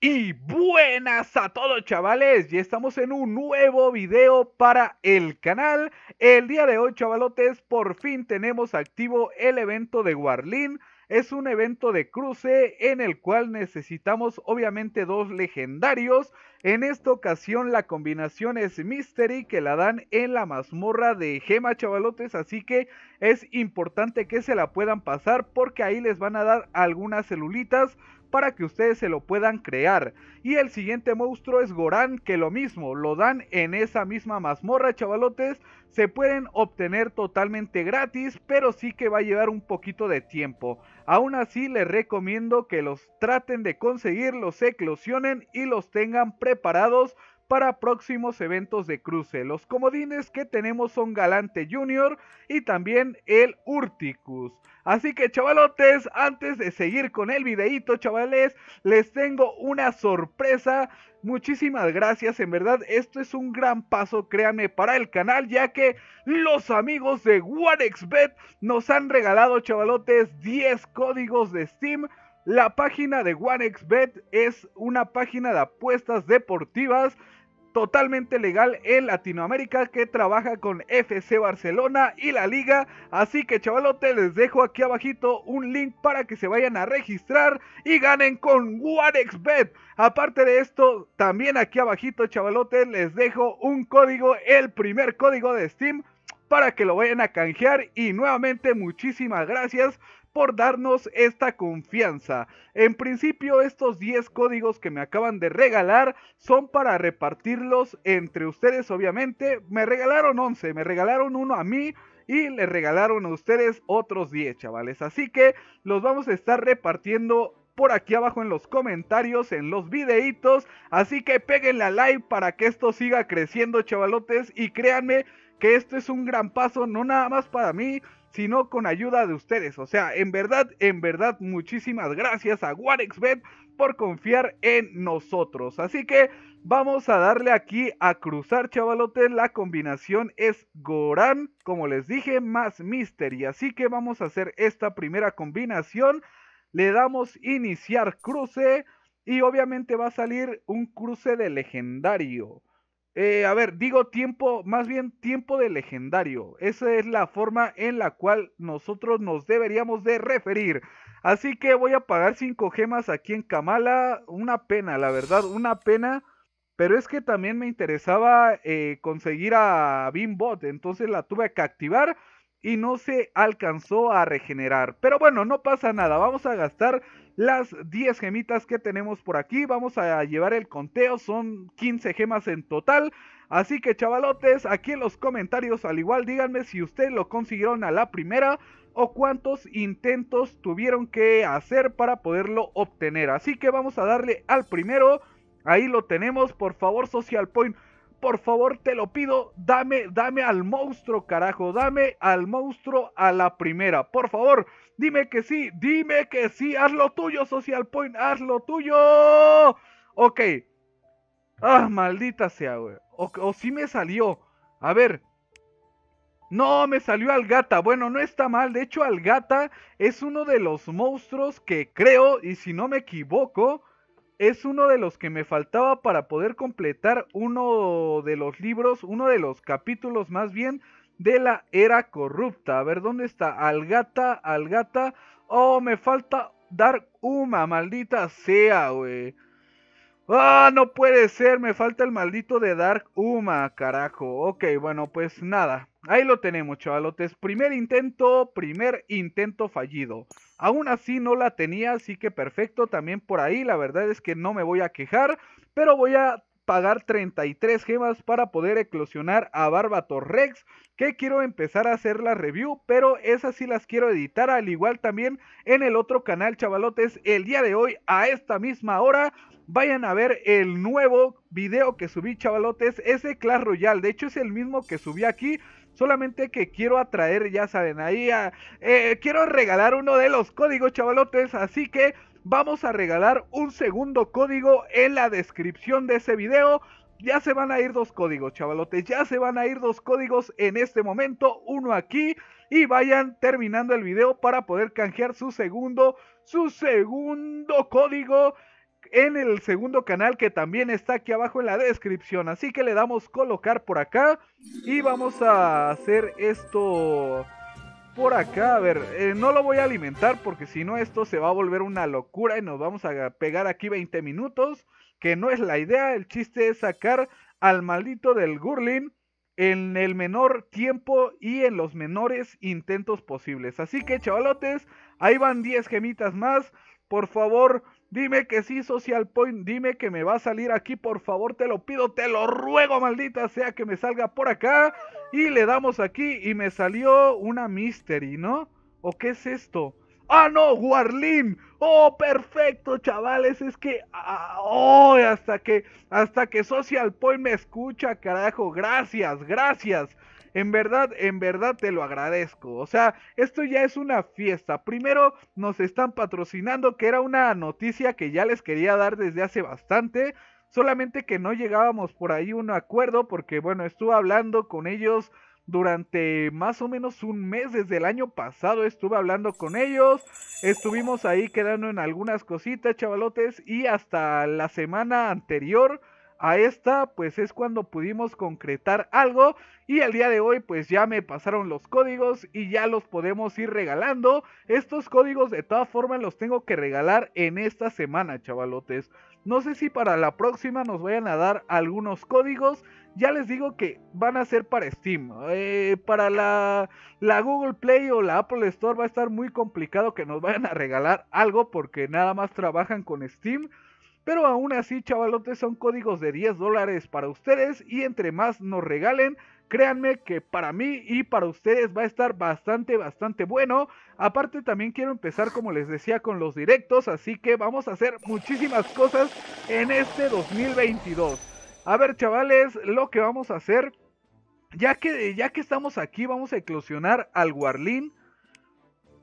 Y buenas a todos chavales, ya estamos en un nuevo video para el canal El día de hoy chavalotes, por fin tenemos activo el evento de Warlin Es un evento de cruce en el cual necesitamos obviamente dos legendarios En esta ocasión la combinación es Mystery que la dan en la mazmorra de Gema chavalotes Así que es importante que se la puedan pasar porque ahí les van a dar algunas celulitas para que ustedes se lo puedan crear. Y el siguiente monstruo es Goran, que lo mismo, lo dan en esa misma mazmorra, chavalotes. Se pueden obtener totalmente gratis, pero sí que va a llevar un poquito de tiempo. Aún así, les recomiendo que los traten de conseguir, los eclosionen y los tengan preparados para próximos eventos de cruce. Los comodines que tenemos son Galante Junior y también el Urticus. Así que chavalotes, antes de seguir con el videito, chavales, les tengo una sorpresa. Muchísimas gracias, en verdad esto es un gran paso, créanme, para el canal, ya que los amigos de OneXBet nos han regalado, chavalotes, 10 códigos de Steam. La página de OneXBet es una página de apuestas deportivas totalmente legal en Latinoamérica que trabaja con FC Barcelona y la liga. Así que chavalote, les dejo aquí abajito un link para que se vayan a registrar y ganen con OneXBet. Aparte de esto, también aquí abajito chavalote les dejo un código, el primer código de Steam para que lo vayan a canjear y nuevamente muchísimas gracias por darnos esta confianza. En principio estos 10 códigos que me acaban de regalar son para repartirlos entre ustedes obviamente. Me regalaron 11, me regalaron uno a mí y le regalaron a ustedes otros 10 chavales. Así que los vamos a estar repartiendo por aquí abajo en los comentarios, en los videitos. Así que peguen la like para que esto siga creciendo chavalotes y créanme que esto es un gran paso, no nada más para mí sino con ayuda de ustedes. O sea, en verdad, en verdad, muchísimas gracias a WarexBet por confiar en nosotros. Así que vamos a darle aquí a cruzar, chavalote, La combinación es Goran, como les dije, más y Así que vamos a hacer esta primera combinación. Le damos iniciar cruce y obviamente va a salir un cruce de legendario. Eh, a ver, digo tiempo, más bien tiempo de legendario. Esa es la forma en la cual nosotros nos deberíamos de referir. Así que voy a pagar 5 gemas aquí en Kamala. Una pena, la verdad, una pena. Pero es que también me interesaba eh, conseguir a Bimbot. Entonces la tuve que activar y no se alcanzó a regenerar. Pero bueno, no pasa nada. Vamos a gastar las 10 gemitas que tenemos por aquí. Vamos a llevar el conteo. Son 15 gemas en total. Así que chavalotes, aquí en los comentarios al igual díganme si ustedes lo consiguieron a la primera o cuántos intentos tuvieron que hacer para poderlo obtener. Así que vamos a darle al primero. Ahí lo tenemos, por favor Social Point por favor, te lo pido, dame, dame al monstruo, carajo, dame al monstruo a la primera, por favor, dime que sí, dime que sí, haz lo tuyo, Social Point, haz lo tuyo. Ok. Ah, maldita sea, güey. O, sí me salió. A ver. No, me salió al gata, Bueno, no está mal. De hecho, al gata es uno de los monstruos que creo, y si no me equivoco, es uno de los que me faltaba para poder completar uno de los libros, uno de los capítulos más bien de la era corrupta. A ver, ¿dónde está? Algata, Algata. Oh, me falta Dark Uma, maldita sea, güey. Ah, no puede ser, me falta el maldito de Dark Uma, carajo. Ok, bueno, pues nada. Ahí lo tenemos, chavalotes. Primer intento, primer intento fallido. Aún así no la tenía, así que perfecto, también por ahí, la verdad es que no me voy a quejar, pero voy a pagar 33 gemas para poder eclosionar a Barbator Rex, que quiero empezar a hacer la review, pero esas sí las quiero editar, al igual también en el otro canal, chavalotes, el día de hoy a esta misma hora. Vayan a ver el nuevo video que subí, chavalotes, ese Clash Royale, de hecho es el mismo que subí aquí, Solamente que quiero atraer, ya saben, ahí eh, quiero regalar uno de los códigos, chavalotes. Así que vamos a regalar un segundo código en la descripción de ese video. Ya se van a ir dos códigos, chavalotes. Ya se van a ir dos códigos en este momento. Uno aquí. Y vayan terminando el video para poder canjear su segundo, su segundo código en el segundo canal que también está aquí abajo en la descripción. Así que le damos colocar por acá y vamos a hacer esto por acá. A ver, eh, no lo voy a alimentar porque si no esto se va a volver una locura y nos vamos a pegar aquí 20 minutos, que no es la idea. El chiste es sacar al maldito del Gurlin en el menor tiempo y en los menores intentos posibles. Así que chavalotes, ahí van 10 gemitas más. Por favor, Dime que sí, Social Point. Dime que me va a salir aquí, por favor. Te lo pido, te lo ruego, maldita sea que me salga por acá. Y le damos aquí y me salió una mystery, ¿no? ¿O qué es esto? ¡Ah, no! ¡Warlin! ¡Oh, perfecto, chavales! Es que. Ah, ¡Oh! Hasta que. Hasta que Social Point me escucha, carajo. Gracias, gracias. En verdad, en verdad te lo agradezco. O sea, esto ya es una fiesta. Primero nos están patrocinando, que era una noticia que ya les quería dar desde hace bastante. Solamente que no llegábamos por ahí a un acuerdo porque, bueno, estuve hablando con ellos durante más o menos un mes desde el año pasado estuve hablando con ellos, estuvimos ahí quedando en algunas cositas, chavalotes, y hasta la semana anterior a esta, pues es cuando pudimos concretar algo y al día de hoy pues ya me pasaron los códigos y ya los podemos ir regalando. Estos códigos de todas formas los tengo que regalar en esta semana, chavalotes. No sé si para la próxima nos vayan a dar algunos códigos. Ya les digo que van a ser para Steam. Eh, para la, la Google Play o la Apple Store va a estar muy complicado que nos vayan a regalar algo porque nada más trabajan con Steam. Pero aún así, chavalotes, son códigos de 10 dólares para ustedes y entre más nos regalen, créanme que para mí y para ustedes va a estar bastante, bastante bueno. Aparte también quiero empezar, como les decía, con los directos, así que vamos a hacer muchísimas cosas en este 2022. A ver, chavales, lo que vamos a hacer, ya que, ya que estamos aquí, vamos a eclosionar al Warlin.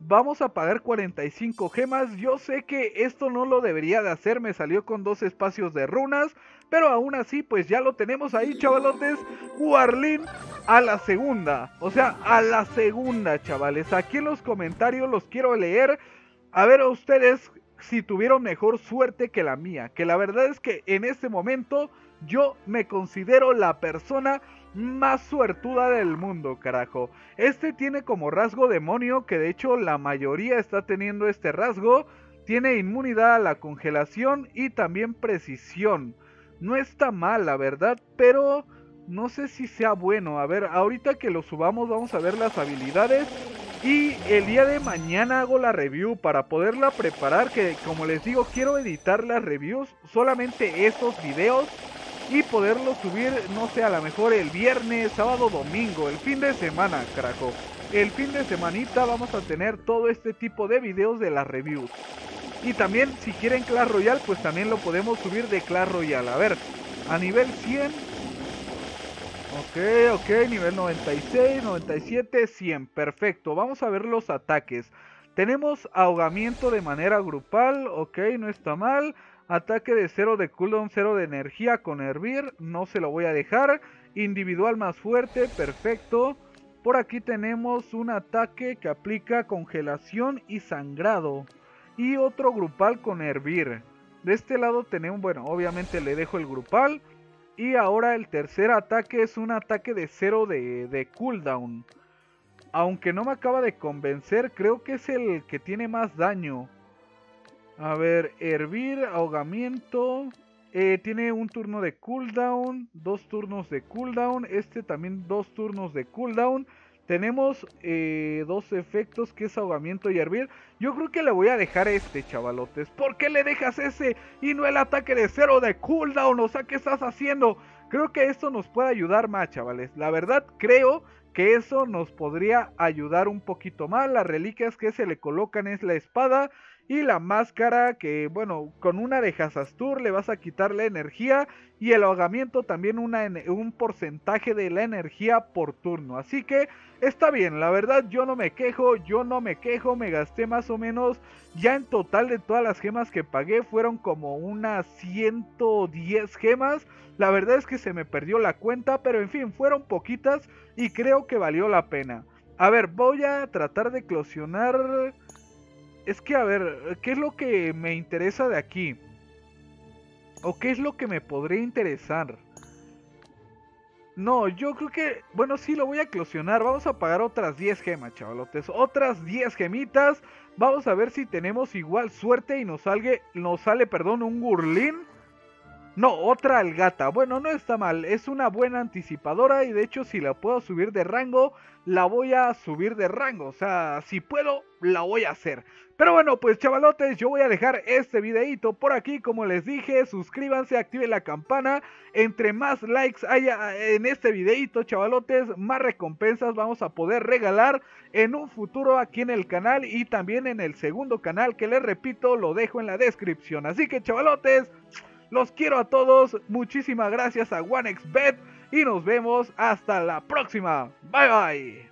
Vamos a pagar 45 gemas. Yo sé que esto no lo debería de hacer. Me salió con dos espacios de runas. Pero aún así, pues ya lo tenemos ahí, chavalotes. Warlin a la segunda. O sea, a la segunda, chavales. Aquí en los comentarios los quiero leer. A ver a ustedes si tuvieron mejor suerte que la mía. Que la verdad es que en este momento yo me considero la persona más suertuda del mundo, carajo. Este tiene como rasgo demonio, que de hecho la mayoría está teniendo este rasgo. Tiene inmunidad a la congelación y también precisión. No está mal, la verdad, pero no sé si sea bueno. A ver, ahorita que lo subamos vamos a ver las habilidades. Y el día de mañana hago la review para poderla preparar, que como les digo, quiero editar las reviews, solamente estos videos y poderlo subir, no sé, a lo mejor el viernes, sábado, domingo, el fin de semana, carajo. El fin de semanita vamos a tener todo este tipo de videos de las reviews. Y también si quieren Clash Royale, pues también lo podemos subir de Clash Royale. A ver, a nivel 100. Ok, ok, nivel 96, 97, 100. Perfecto, vamos a ver los ataques. Tenemos ahogamiento de manera grupal, ok, no está mal. Ataque de 0 de cooldown, 0 de energía con hervir. No se lo voy a dejar. Individual más fuerte, perfecto. Por aquí tenemos un ataque que aplica congelación y sangrado. Y otro grupal con hervir. De este lado tenemos, bueno, obviamente le dejo el grupal. Y ahora el tercer ataque es un ataque de 0 de, de cooldown. Aunque no me acaba de convencer, creo que es el que tiene más daño. A ver, hervir, ahogamiento. Eh, tiene un turno de cooldown, dos turnos de cooldown. Este también dos turnos de cooldown. Tenemos eh, dos efectos que es ahogamiento y hervir. Yo creo que le voy a dejar este, chavalotes. ¿Por qué le dejas ese y no el ataque de cero de cooldown? O sea, ¿qué estás haciendo? Creo que esto nos puede ayudar más, chavales. La verdad, creo que eso nos podría ayudar un poquito más. Las reliquias que se le colocan es la espada y la máscara que, bueno, con una de Hazastur le vas a quitar la energía. Y el ahogamiento también una, un porcentaje de la energía por turno. Así que está bien, la verdad yo no me quejo, yo no me quejo. Me gasté más o menos, ya en total de todas las gemas que pagué fueron como unas 110 gemas. La verdad es que se me perdió la cuenta, pero en fin, fueron poquitas y creo que valió la pena. A ver, voy a tratar de eclosionar es que, a ver, ¿qué es lo que me interesa de aquí? ¿O qué es lo que me podría interesar? No, yo creo que, bueno, sí lo voy a eclosionar. Vamos a pagar otras 10 gemas, chavalotes. Otras 10 gemitas. Vamos a ver si tenemos igual suerte y nos sale, nos sale, perdón, un gurlín. No, otra algata. Bueno, no está mal. Es una buena anticipadora y de hecho si la puedo subir de rango, la voy a subir de rango. O sea, si puedo, la voy a hacer. Pero bueno, pues chavalotes, yo voy a dejar este videito por aquí. Como les dije, suscríbanse, activen la campana. Entre más likes haya en este videito, chavalotes, más recompensas vamos a poder regalar en un futuro aquí en el canal y también en el segundo canal que les repito, lo dejo en la descripción. Así que chavalotes... Los quiero a todos. Muchísimas gracias a OneXBet y nos vemos hasta la próxima. Bye bye.